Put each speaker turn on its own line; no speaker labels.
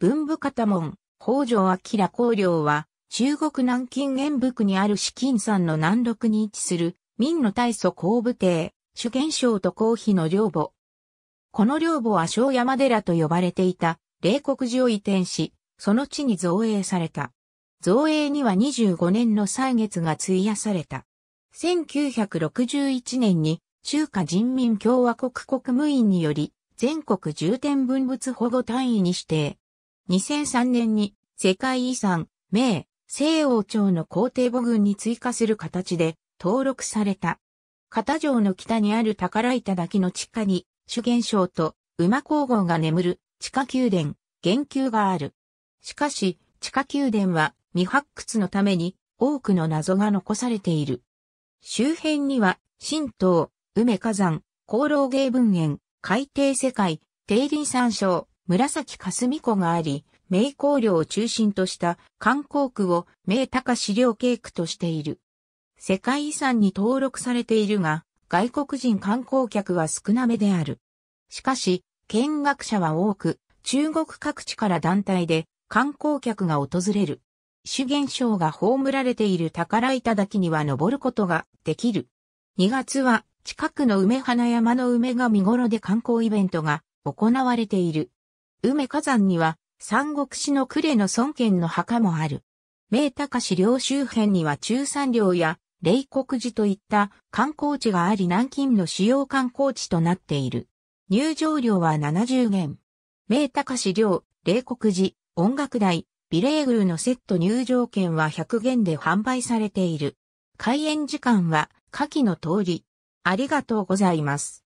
文部方門、北条明公領は、中国南京沿北にある紫金山の南麓に位置する、明の大祖公武帝、主元省と公妃の領母。この領母は小山寺と呼ばれていた、霊国寺を移転し、その地に造営された。造営には25年の歳月が費やされた。1961年に、中華人民共和国国務院により、全国重点文物保護単位に指定。2003年に世界遺産、名、西王朝の皇帝母群に追加する形で登録された。片城の北にある宝頂の地下に、主元将と馬皇后が眠る地下宮殿、言及がある。しかし、地下宮殿は未発掘のために多くの謎が残されている。周辺には、神道、梅火山、功労芸文園、海底世界、定林山椒、紫霞湖があり、名工領を中心とした観光区を名高資料系区としている。世界遺産に登録されているが、外国人観光客は少なめである。しかし、見学者は多く、中国各地から団体で観光客が訪れる。主現象が葬られている宝頂には登ることができる。2月は近くの梅花山の梅が見頃で観光イベントが行われている。梅火山には、三国志の呉の孫権の墓もある。明高市領周辺には中山領や、霊国寺といった観光地があり南京の主要観光地となっている。入場料は70元。明高市領、霊国寺、音楽台、ビレーグルのセット入場券は100元で販売されている。開園時間は下記の通り。ありがと
うございます。